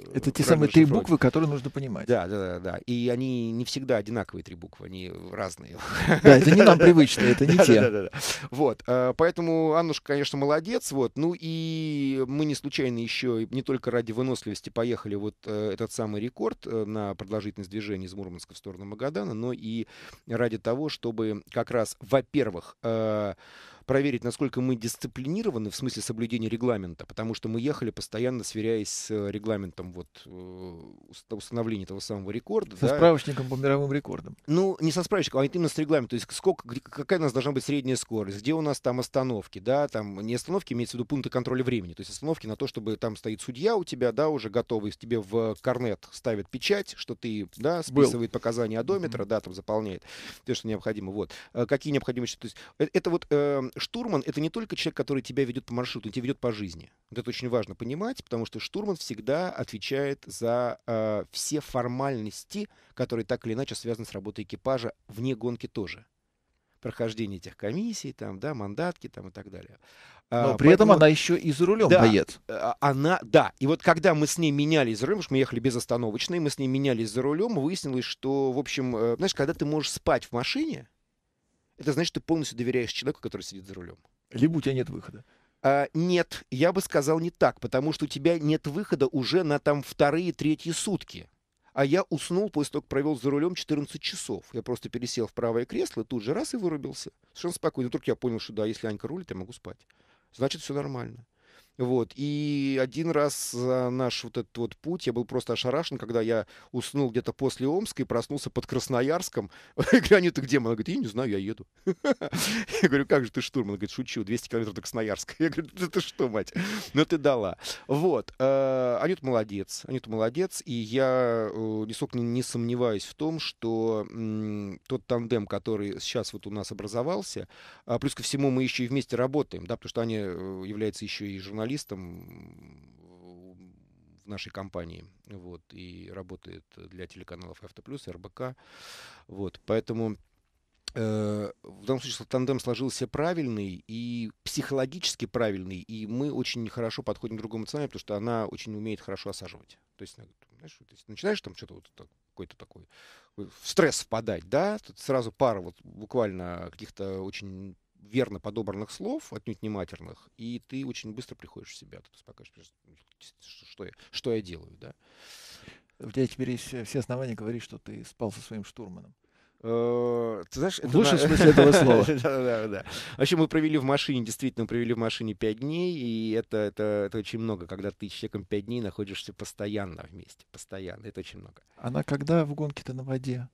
Э, это те самые три буквы, которые нужно понимать. Да, да, да, да. И они не всегда одинаковые три буквы, они разные. Да, это не нам привычно, это не те. Вот, поэтому Аннушка, конечно, молодец, вот, ну и мы не случайно еще не только ради выносливости поехали вот э, этот самый рекорд э, на продолжительность движения из Мурманска в сторону Магадана, но и ради того, чтобы как раз, во-первых, э, проверить, насколько мы дисциплинированы в смысле соблюдения регламента, потому что мы ехали постоянно сверяясь с э, регламентом вот, э, установления того самого рекорда. Со да. справочником по мировым рекордам. Ну, не со справочником, а именно с регламентом. То есть сколько, какая у нас должна быть средняя скорость, где у нас там остановки, да, там не остановки, имеется в виду пункты контроля времени, то есть остановки на то, чтобы там стоит судья у тебя, да, уже готовый, тебе в корнет ставит печать, что ты, да, списывает Был. показания одометра, mm-hmm. да, там заполняет все, что необходимо. Вот. Э, какие необходимые... То есть это вот эм, штурман — это не только человек, который тебя ведет по маршруту, он тебя ведет по жизни. Вот это очень важно понимать, потому что штурман всегда отвечает за э, все формальности, которые так или иначе связаны с работой экипажа, вне гонки тоже прохождение этих комиссий, там, да, мандатки там, и так далее. А, Но при Поэтому, этом она еще и за рулем да, поет. Э, она, да. И вот когда мы с ней менялись за рулем, потому что мы ехали безостановочно, и мы с ней менялись за рулем, выяснилось, что, в общем, э, знаешь, когда ты можешь спать в машине, это значит, ты полностью доверяешь человеку, который сидит за рулем. Либо у тебя нет выхода. А, нет, я бы сказал не так, потому что у тебя нет выхода уже на там вторые-третьи сутки. А я уснул после того, как провел за рулем 14 часов. Я просто пересел в правое кресло, тут же раз и вырубился. Совершенно спокойно. Вдруг я понял, что да, если Анька рулит, я могу спать. Значит, все нормально. Вот. И один раз за наш вот этот вот путь я был просто ошарашен, когда я уснул где-то после Омска и проснулся под Красноярском. И ты где? Она говорит, я не знаю, я еду. Я говорю, как же ты штурм? Она говорит, шучу, 200 километров до Красноярска. Я говорю, да ты что, мать? Ну ты дала. Вот. Э, Анюта молодец. Анюта молодец. И я э, нисколько не сомневаюсь в том, что тот тандем, который сейчас вот у нас образовался, а плюс ко всему мы еще и вместе работаем, да, потому что они э, являются еще и журналистами журналистом в нашей компании, вот, и работает для телеканалов «Автоплюс», «РБК», вот, поэтому э, в данном случае тандем сложился правильный и психологически правильный, и мы очень хорошо подходим к другому цене, потому что она очень умеет хорошо осаживать. То есть, знаешь, то начинаешь там что-то вот так, какой-то такой в стресс впадать, да, тут сразу пара вот буквально каких-то очень верно подобранных слов, отнюдь не матерных, и ты очень быстро приходишь в себя, ты спокойно что я, что я делаю, да. У тебя теперь есть все основания говорить, что ты спал со своим штурманом. Э, ты знаешь, в лучшем на... смысле этого слова. да, да, да. Вообще мы провели в машине, действительно, провели в машине пять дней, и это, это, это очень много, когда ты с человеком 5 дней находишься постоянно вместе, постоянно, это очень много. Она когда в гонке-то на воде?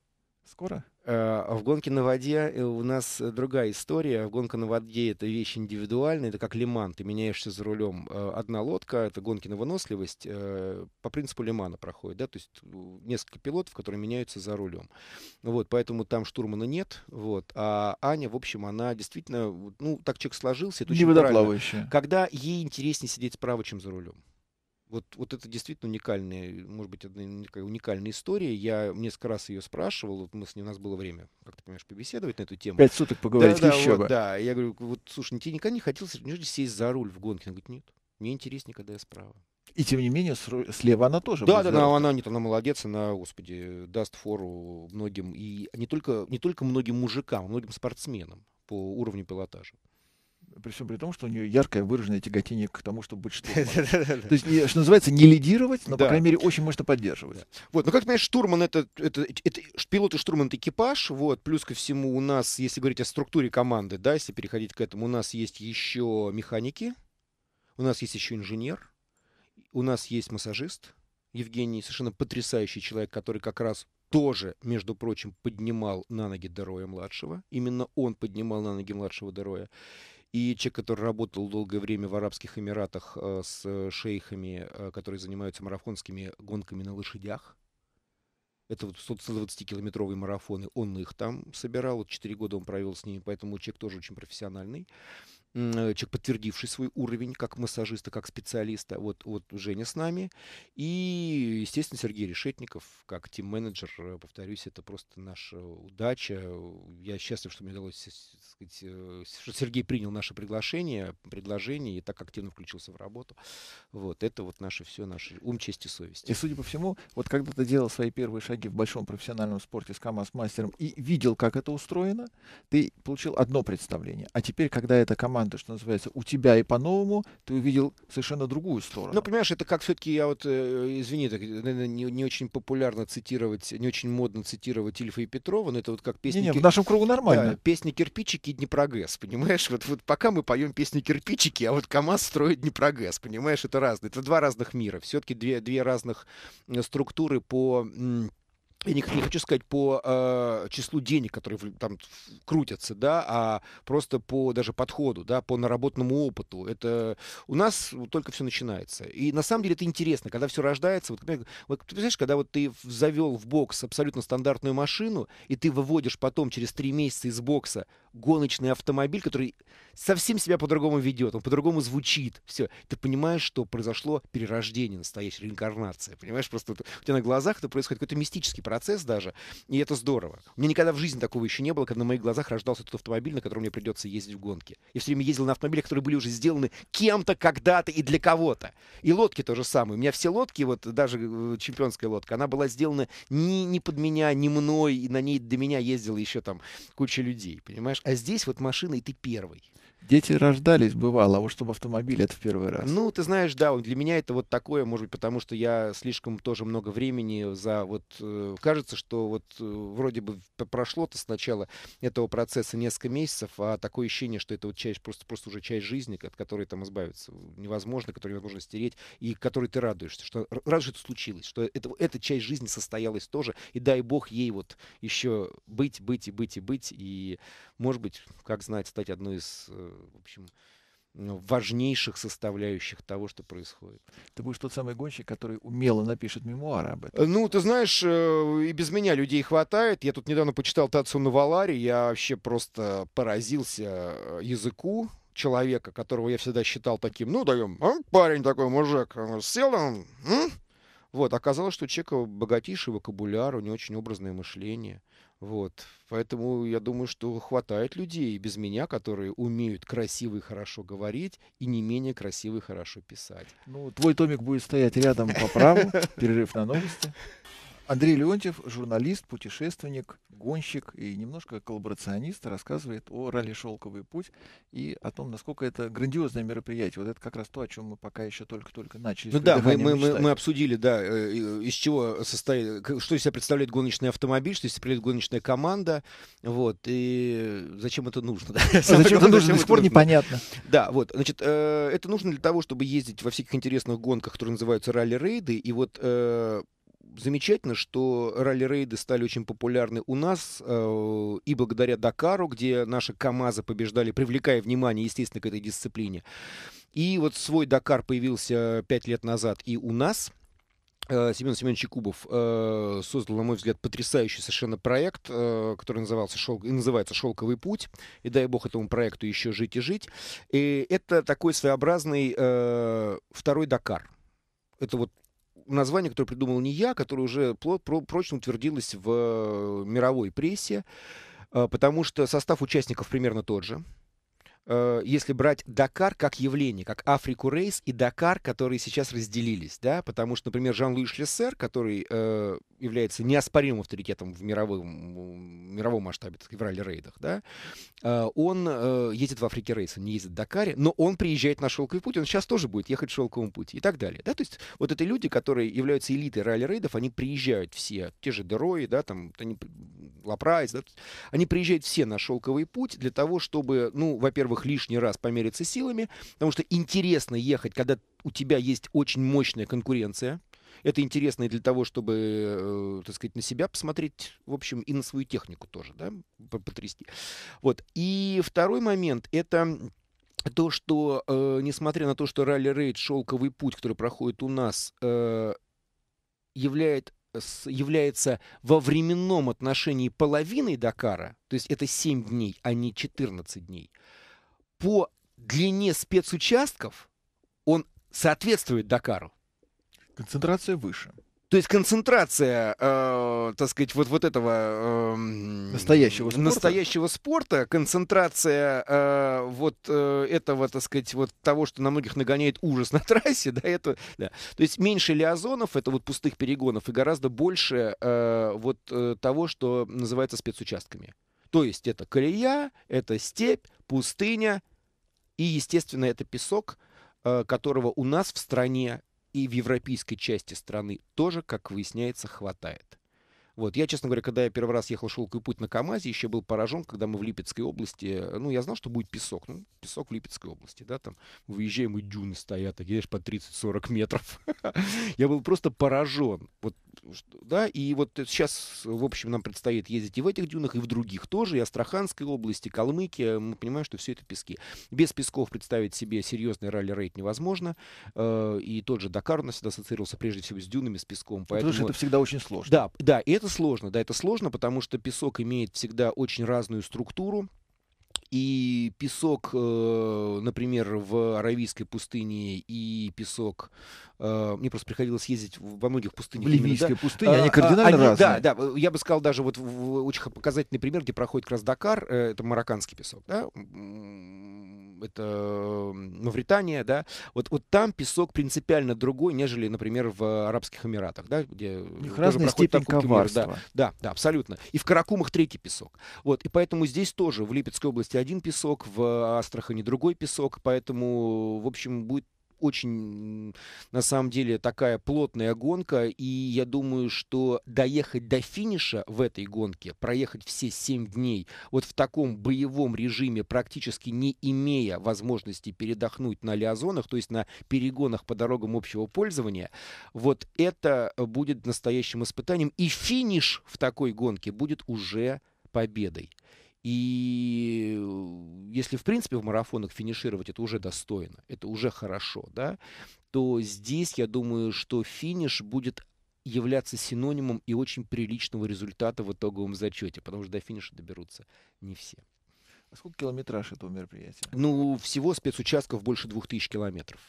скоро? Э, в гонке на воде у нас э, другая история. В гонке на воде это вещь индивидуальная, это как лиман. Ты меняешься за рулем. Э, одна лодка, это гонки на выносливость, по принципу лимана проходит, да, то есть несколько пилотов, которые меняются за рулем. Вот, поэтому там штурмана нет, вот. А Аня, в общем, она действительно, ну, так человек сложился, это очень Когда ей интереснее сидеть справа, чем за рулем. Вот, вот это действительно уникальная, может быть, одна уникальная история. Я несколько раз ее спрашивал, вот мы с ней, у нас было время, как ты понимаешь, побеседовать на эту тему. Пять суток поговорить да, еще да, бы. Вот, да, я говорю, вот, слушай, тебе никогда не хотелось неужели сесть за руль в гонке? Она говорит, нет, мне интереснее, когда я справа. И тем не менее, слева она тоже. Да, да, да, она, нет, она молодец, она, господи, даст фору многим, и не только, не только многим мужикам, а многим спортсменам по уровню пилотажа при всем при том, что у нее яркое выраженное тяготение к тому, чтобы быть штурманом. То есть, что называется, не лидировать, но, по крайней мере, очень мощно поддерживать. Вот, но ну, как ты понимаешь, штурман это, это, это пилот и штурман это экипаж, вот, плюс ко всему у нас, если говорить о структуре команды, да, если переходить к этому, у нас есть еще механики, у нас есть еще инженер, у нас есть массажист, Евгений совершенно потрясающий человек, который как раз тоже, между прочим, поднимал на ноги Дероя младшего. Именно он поднимал на ноги младшего Дероя. И человек, который работал долгое время в Арабских Эмиратах э, с э, шейхами, э, которые занимаются марафонскими гонками на лошадях, это вот 120-километровые марафоны, он их там собирал, вот 4 года он провел с ними, поэтому человек тоже очень профессиональный. Э, человек, подтвердивший свой уровень как массажиста, как специалиста. Вот, вот Женя с нами. И, естественно, Сергей Решетников, как тим-менеджер, э, повторюсь, это просто наша удача. Я счастлив, что мне удалось, э, сказать, что Сергей принял наше приглашение, предложение и так активно включился в работу. Вот, это вот наше все, наш ум, честь и совесть. И, судя по всему, вот когда ты делал свои первые шаги в большом профессиональном спорте с КАМАЗ-мастером и видел, как это устроено, ты получил одно представление. А теперь, когда эта команда варианты, что называется, у тебя и по-новому, ты увидел совершенно другую сторону. Ну, понимаешь, это как все-таки, я вот, э, извини, так, наверное, не, не очень популярно цитировать, не очень модно цитировать Ильфа и Петрова, но это вот как песня... Не, не, кир... в нашем кругу нормально. Да, песня «Кирпичики» и «Днепрогресс», понимаешь? Вот, вот пока мы поем песни «Кирпичики», а вот КамАЗ строит «Днепрогресс», понимаешь? Это разные, это два разных мира. Все-таки две, две разных э, структуры по я не, не хочу сказать по э, числу денег, которые там крутятся, да, а просто по даже подходу, да, по наработанному опыту. Это у нас только все начинается. И на самом деле это интересно, когда все рождается. Вот, вот ты представляешь, когда вот ты завел в бокс абсолютно стандартную машину, и ты выводишь потом через три месяца из бокса гоночный автомобиль, который совсем себя по-другому ведет, он по-другому звучит. Все. Ты понимаешь, что произошло перерождение, настоящая реинкарнация. Понимаешь, просто вот у тебя на глазах это происходит какой-то мистический процесс даже, и это здорово. У меня никогда в жизни такого еще не было, когда на моих глазах рождался тот автомобиль, на котором мне придется ездить в гонке. Я все время ездил на автомобилях, которые были уже сделаны кем-то, когда-то и для кого-то. И лодки то же самое. У меня все лодки, вот даже э, чемпионская лодка, она была сделана не, не под меня, не мной, и на ней до меня ездила еще там куча людей, понимаешь? А здесь вот машина, и ты первый. Дети рождались, бывало, а вот чтобы автомобиль, это в первый раз. Ну, ты знаешь, да, для меня это вот такое, может быть, потому что я слишком тоже много времени за вот... Э, кажется, что вот э, вроде бы прошло-то сначала этого процесса несколько месяцев, а такое ощущение, что это вот часть, просто, просто уже часть жизни, от которой там избавиться невозможно, которую невозможно стереть, и которой ты радуешься, что рад, что это случилось, что это, эта часть жизни состоялась тоже, и дай бог ей вот еще быть, быть и быть и быть, и, может быть, как знать, стать одной из э, в общем, ну, важнейших составляющих того, что происходит. Ты будешь тот самый гонщик, который умело напишет мемуары об этом. Ну, ты знаешь, э, и без меня людей хватает. Я тут недавно почитал Тацу Навалари, я вообще просто поразился э, языку человека, которого я всегда считал таким, ну, даем, а, парень такой, мужик, сел он, Вот, оказалось, что у человека богатейший вокабуляр, у него очень образное мышление. Вот. Поэтому я думаю, что хватает людей без меня, которые умеют красиво и хорошо говорить и не менее красиво и хорошо писать. Ну, твой томик будет стоять рядом по праву. Перерыв на новости. Андрей Леонтьев, журналист, путешественник, гонщик и немножко коллаборационист, рассказывает о ралли «Шелковый путь» и о том, насколько это грандиозное мероприятие. Вот это как раз то, о чем мы пока еще только-только начали. Ну да, мы, мы, мы, мы обсудили, да, э, из чего состоит, что из себя представляет гоночный автомобиль, что из себя представляет гоночная команда, вот, и зачем это нужно. Да? А зачем это нужно, до сих пор непонятно. Да, вот, значит, э, это нужно для того, чтобы ездить во всяких интересных гонках, которые называются ралли-рейды, и вот э, замечательно, что ралли-рейды стали очень популярны у нас э, и благодаря Дакару, где наши КАМАЗы побеждали, привлекая внимание, естественно, к этой дисциплине. И вот свой Дакар появился пять лет назад и у нас. Э, Семен Семенович Кубов э, создал, на мой взгляд, потрясающий совершенно проект, э, который назывался Шел... называется «Шелковый путь». И дай бог этому проекту еще жить и жить. И это такой своеобразный э, второй Дакар. Это вот название, которое придумал не я, которое уже прочно утвердилось в э, мировой прессе, э, потому что состав участников примерно тот же. Э, если брать Дакар как явление, как Африку Рейс и Дакар, которые сейчас разделились, да, потому что, например, Жан-Луи Шлессер, который э, является неоспоримым авторитетом в мировом, в мировом масштабе, так, в ралли-рейдах, да, э, он э, ездит в Африке Рейс, он не ездит в Дакаре, но он приезжает на Шелковый путь, он сейчас тоже будет ехать в Шелковом пути и так далее, да, то есть вот эти люди, которые являются элитой ралли-рейдов, они приезжают все, те же Дерои, да, там, они, Лапрайс, да, они приезжают все на Шелковый путь для того, чтобы, ну, во-первых, готовых лишний раз помериться силами, потому что интересно ехать, когда у тебя есть очень мощная конкуренция. Это интересно и для того, чтобы, э, так сказать, на себя посмотреть, в общем, и на свою технику тоже, да, потрясти. Вот. И второй момент — это то, что, э, несмотря на то, что ралли-рейд «Шелковый путь», который проходит у нас, э, являет, является во временном отношении половиной Дакара, то есть это 7 дней, а не 14 дней, по длине спецучастков он соответствует Дакару. Концентрация выше. То есть концентрация, э, так сказать, вот, вот этого э, настоящего, спорта. настоящего спорта, концентрация э, вот э, этого, так сказать, вот того, что на многих нагоняет ужас на трассе, да, это, да. То есть меньше лиазонов, это вот пустых перегонов, и гораздо больше э, вот э, того, что называется спецучастками. То есть это колея, это степь, пустыня, и, естественно, это песок, э, которого у нас в стране и в европейской части страны тоже, как выясняется, хватает. Вот. Я, честно говоря, когда я первый раз ехал «Шелковый путь» на КАМАЗе, еще был поражен, когда мы в Липецкой области, э, ну, я знал, что будет песок, ну, песок в Липецкой области, да, там, выезжаем, и дюны стоят, такие, знаешь, по 30-40 метров. Я был просто поражен. Вот, да, и вот сейчас, в общем, нам предстоит ездить и в этих дюнах, и в других тоже, и Астраханской области, Калмыкия, мы понимаем, что все это пески. Без песков представить себе серьезный ралли-рейд невозможно, э, и тот же Дакар у нас всегда ассоциировался прежде всего с дюнами, с песком. Поэтому... Ну, потому что это всегда очень сложно. Да, да, и это это сложно, да, это сложно, потому что песок имеет всегда очень разную структуру. И песок, э, например, в Аравийской пустыне, и песок... Э, мне просто приходилось ездить во многих пустынях. В Ливийской да? пустыне, а, они кардинально они, разные. Да, да, я бы сказал даже вот очень показательный пример, где проходит как раз Дакар, э, это марокканский песок, да? это Мавритания, да, вот, вот там песок принципиально другой, нежели, например, в э, Арабских Эмиратах, да, где э, разная степень коварства. да, да, да, абсолютно. И в Каракумах третий песок. Вот, и поэтому здесь тоже в Липецкой области один песок, в э, Астрахани другой песок, поэтому, в общем, будет очень, на самом деле, такая плотная гонка, и я думаю, что доехать до финиша в этой гонке, проехать все 7 дней, вот в таком боевом режиме, практически не имея возможности передохнуть на лиазонах, то есть на перегонах по дорогам общего пользования, вот это будет настоящим испытанием, и финиш в такой гонке будет уже победой. И э, если, в принципе, в марафонах финишировать, это уже достойно, это уже хорошо, да, то здесь, я думаю, что финиш будет являться синонимом и очень приличного результата в итоговом зачете, потому что до финиша доберутся не все. А сколько километраж этого мероприятия? Ну, всего спецучастков больше двух тысяч километров.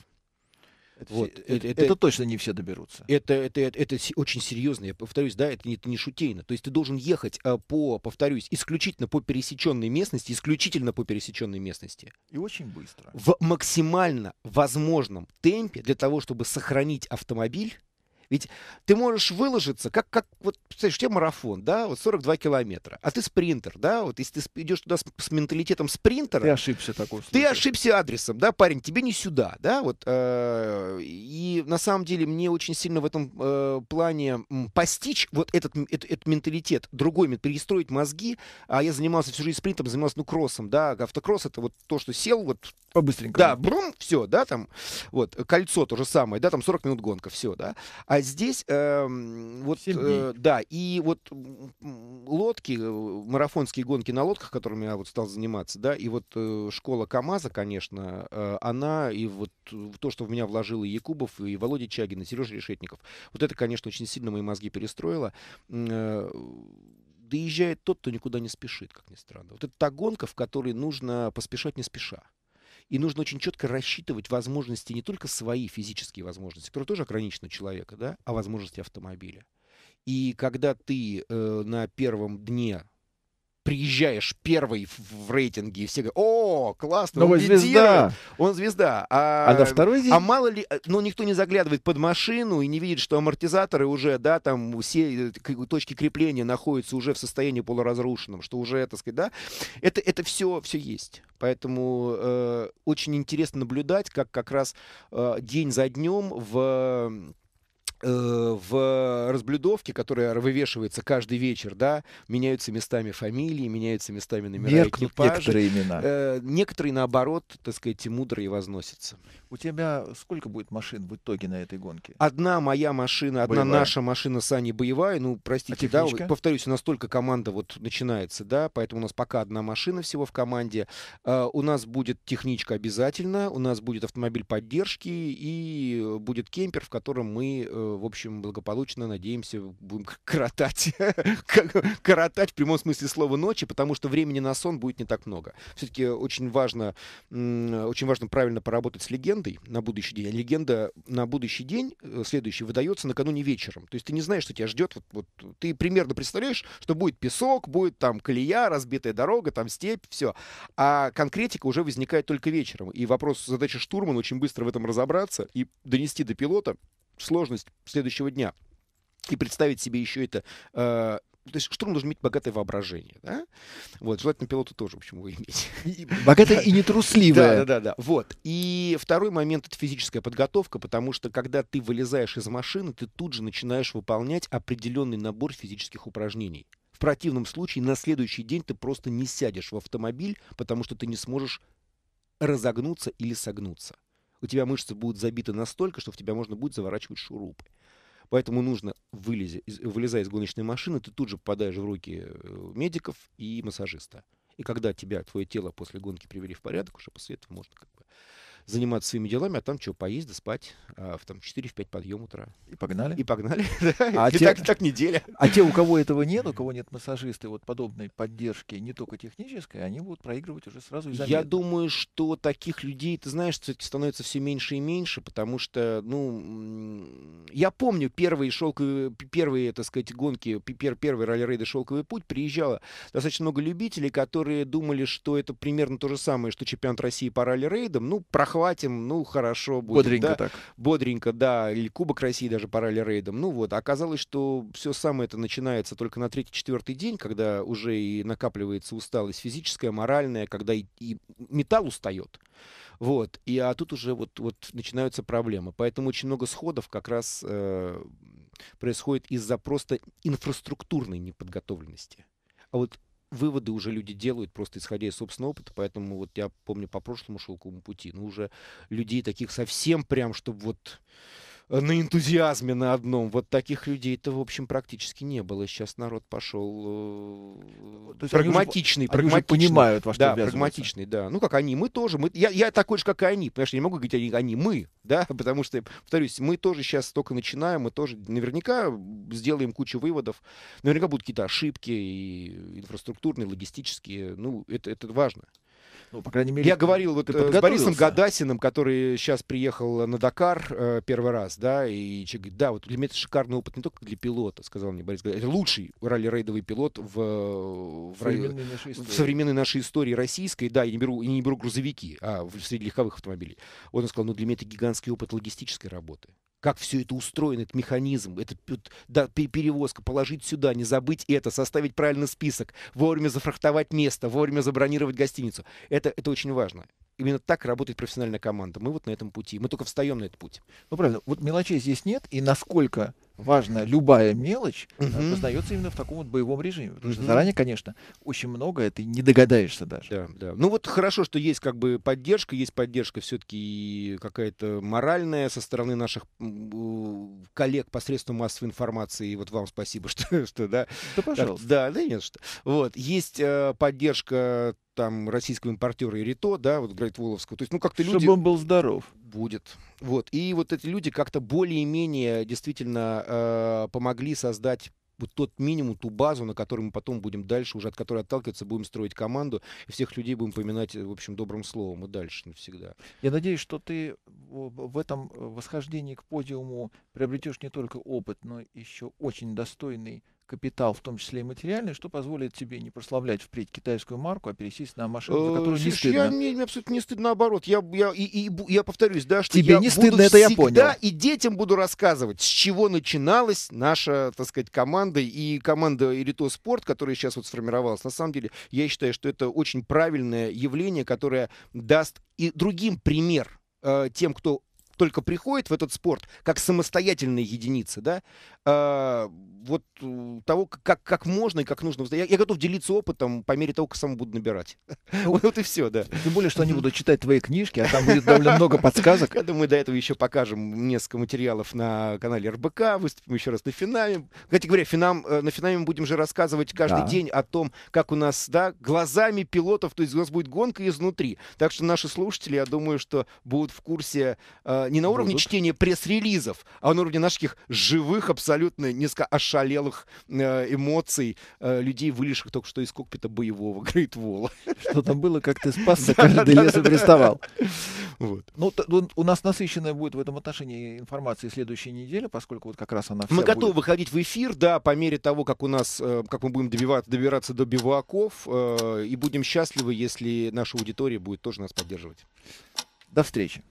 Это, вот. это, это, это, это точно не все доберутся. Это, это, это, это очень серьезно, я повторюсь, да, это не, это не шутейно. То есть ты должен ехать а, по, повторюсь, исключительно по пересеченной местности, исключительно по пересеченной местности. И очень быстро. В максимально возможном темпе для того, чтобы сохранить автомобиль ведь ты можешь выложиться, как, как вот, представляешь, у тебя марафон, да, вот 42 километра, а ты спринтер, да, вот если ты идешь туда с, с менталитетом спринтера... Ты ошибся такой. Ты ошибся адресом, да, парень, тебе не сюда, да, вот. Э, и на самом деле мне очень сильно в этом э, плане постичь вот этот, этот, этот менталитет, другой, перестроить мозги, а я занимался всю жизнь спринтом, занимался, ну, кроссом, да, автокросс это вот то, что сел, вот побыстренько Да, брум, все, да, там, вот, кольцо то же самое, да, там 40 минут гонка, все, да. А здесь, эм, э, вот, э, да, и вот лодки, э, марафонские гонки на лодках, которыми я вот стал заниматься, да, и вот э, школа КАМАЗа, конечно, э, она, и вот то, что в меня вложил и Якубов, и Володя Чагин, и Сережа Решетников, вот это, конечно, очень сильно мои мозги перестроило. Э, доезжает тот, кто никуда не спешит, как ни странно. Вот это та гонка, в которой нужно поспешать не спеша. И нужно очень четко рассчитывать возможности, не только свои физические возможности, которые тоже ограничены человека, да, а возможности автомобиля. И когда ты э, на первом дне приезжаешь первый в рейтинге, и все говорят, о, классно, Новая он звезда. Он звезда. А, а на второй день? А мало ли, э, ну, никто не заглядывает под машину и не видит, что амортизаторы уже, да, там все э, точки крепления находятся уже в состоянии полуразрушенном, что уже, так сказать, да, это, это все, все есть. Поэтому э, очень интересно наблюдать, как как раз э, день за днем в Э, в разблюдовке, которая вывешивается каждый вечер, да, меняются местами фамилии, меняются местами номера Меркнут экипажа. некоторые имена. Э, некоторые, наоборот, так сказать, мудрые возносятся. У тебя сколько будет машин в итоге на этой гонке? Одна моя машина, одна боевая. наша машина Сани боевая. Ну, простите, а да, повторюсь, у нас только команда вот начинается, да, поэтому у нас пока одна машина всего в команде. Uh, у нас будет техничка обязательно, у нас будет автомобиль поддержки и э, будет кемпер, в котором мы, э, в общем, благополучно, надеемся, будем коротать, коротать в прямом смысле слова ночи, потому что времени на сон будет не так много. Все-таки очень важно, очень важно правильно поработать с легендой, легендой на будущий день. А легенда на будущий день э, следующий выдается накануне вечером. То есть ты не знаешь, что тебя ждет. Вот, вот, ты примерно представляешь, что будет песок, будет там колея, разбитая дорога, там степь, все. А конкретика уже возникает только вечером. И вопрос задача штурмана очень быстро в этом разобраться и донести до пилота сложность следующего дня и представить себе еще это э, то есть штурм должен иметь богатое воображение, да? Вот, желательно пилоты тоже, почему вы его иметь. богатое и нетрусливое. Да, да, да, да. Вот. И второй момент — это физическая подготовка, потому что, когда ты вылезаешь из машины, ты тут же начинаешь выполнять определенный набор физических упражнений. В противном случае на следующий день ты просто не сядешь в автомобиль, потому что ты не сможешь разогнуться или согнуться. У тебя мышцы будут забиты настолько, что в тебя можно будет заворачивать шурупы. Поэтому нужно, вылезя, вылезая из гоночной машины, ты тут же попадаешь в руки э, медиков и массажиста. И когда тебя, твое тело после гонки привели в порядок, уже после этого можно как бы заниматься своими делами, а там что, поесть да спать а, в там 4-5 подъем утра. И погнали. И погнали, А и те, так, так неделя. А те, у кого этого нет, у кого нет массажисты вот подобной поддержки, не только технической, они будут проигрывать уже сразу Я думаю, что таких людей, ты знаешь, все-таки становится все меньше и меньше, потому что, ну, я помню первые шелковые, первые, так сказать, гонки, пер, первые ралли-рейды «Шелковый путь» приезжало достаточно много любителей, которые думали, что это примерно то же самое, что чемпионат России по ралли-рейдам, ну, прохватывали захватим, ну, хорошо будет. Бодренько да? так. Бодренько, да. Или Кубок России даже параллель рейдом. Ну вот, оказалось, что все самое это начинается только на третий-четвертый день, когда уже и накапливается усталость физическая, моральная, когда и, и металл устает. Вот. И, а тут уже вот, вот начинаются проблемы. Поэтому очень много сходов как раз э, происходит из-за просто инфраструктурной неподготовленности. А вот выводы уже люди делают, просто исходя из собственного опыта. Поэтому вот я помню по прошлому шелковому пути, ну уже людей таких совсем прям, чтобы вот на энтузиазме на одном. Вот таких людей-то, в общем, практически не было. Сейчас народ пошел э, То есть прагматичный. Они прагматичный. уже понимают, во что Да, прагматичный, да. Ну, как они, мы тоже. Мы, я, я такой же, как и они. Потому что я не могу говорить, они, они мы, да, потому что, повторюсь, мы тоже сейчас только начинаем, мы тоже наверняка сделаем кучу выводов. Наверняка будут какие-то ошибки и инфраструктурные, логистические. Ну, это, это важно. Ну, по крайней мере, я говорил вот э, с Борисом Гадасиным, который сейчас приехал на Дакар э, первый раз, да, и говорит, да, вот для меня это шикарный опыт не только для пилота, сказал мне Борис Гадасин, это лучший ралли-рейдовый пилот в, э, в, современной, нашей истории. в современной нашей истории российской, да, я не беру, и не беру грузовики, а в, среди легковых автомобилей. Он сказал, ну для меня это гигантский опыт логистической работы как все это устроено, этот механизм, это да, перевозка, положить сюда, не забыть это, составить правильный список, вовремя зафрахтовать место, вовремя забронировать гостиницу. Это, это очень важно именно так работает профессиональная команда. Мы вот на этом пути. Мы только встаем на этот путь. Ну, правильно. Вот мелочей здесь нет. И насколько важна любая мелочь, uh-huh. познается именно в таком вот боевом режиме. Потому uh что заранее, конечно, очень многое ты не догадаешься даже. Да, да. Ну вот хорошо, что есть как бы поддержка, есть поддержка все-таки какая-то моральная со стороны наших коллег посредством массовой информации. И вот вам спасибо, что, что да. Да, пожалуйста. Да, да, нет, что. Вот. Есть э, поддержка там российского импортера Ирито, да, вот Воловского. То есть, ну, как-то люди... Чтобы он был здоров. Будет. Вот. И вот эти люди как-то более-менее действительно э, помогли создать вот тот минимум, ту базу, на которой мы потом будем дальше, уже от которой отталкиваться, будем строить команду, и всех людей будем поминать, э, в общем, добрым словом и дальше навсегда. Я надеюсь, что ты в этом э, восхождении к подиуму приобретешь не только опыт, но еще очень достойный капитал, в том числе и материальный, что позволит тебе не прославлять впредь китайскую марку, а пересесть на машину, за которую э, не стыдно. Я, мне, мне абсолютно не стыдно, наоборот. Я, я, и, и, я повторюсь, да, что Тебе я не стыдно, буду это я понял. и детям буду рассказывать, с чего начиналась наша, так сказать, команда и команда Элито Спорт, которая сейчас вот сформировалась. На самом деле, я считаю, что это очень правильное явление, которое даст и другим пример э, тем, кто только приходит в этот спорт как самостоятельные единицы, да, э, вот того, как, как можно и как нужно. Я, я готов делиться опытом по мере того, как сам буду набирать. Ну, вот и все, да. Тем более, что они будут читать твои книжки, а там будет довольно много подсказок. Я думаю, до этого еще покажем несколько материалов на канале РБК, выступим еще раз на Финаме. Кстати говоря, э, на Финаме мы будем же рассказывать каждый день о том, как у нас, да, глазами пилотов, то есть у нас будет гонка изнутри. Так что наши слушатели, я думаю, что будут в курсе э, не на уровне Будут. чтения пресс-релизов, а на уровне наших живых, абсолютно несколько ошалелых э, эмоций э, людей, вылезших только что из кокпита боевого Грейтвола. Что там было, как ты спасся, каждый лесом приставал. Вот. Ну, ну, у нас насыщенная будет в этом отношении информация следующей недели, поскольку вот как раз она Мы готовы выходить в эфир, да, по мере того, как у нас, э, как мы будем добираться до биваков, и будем счастливы, если наша аудитория будет тоже нас поддерживать. До встречи.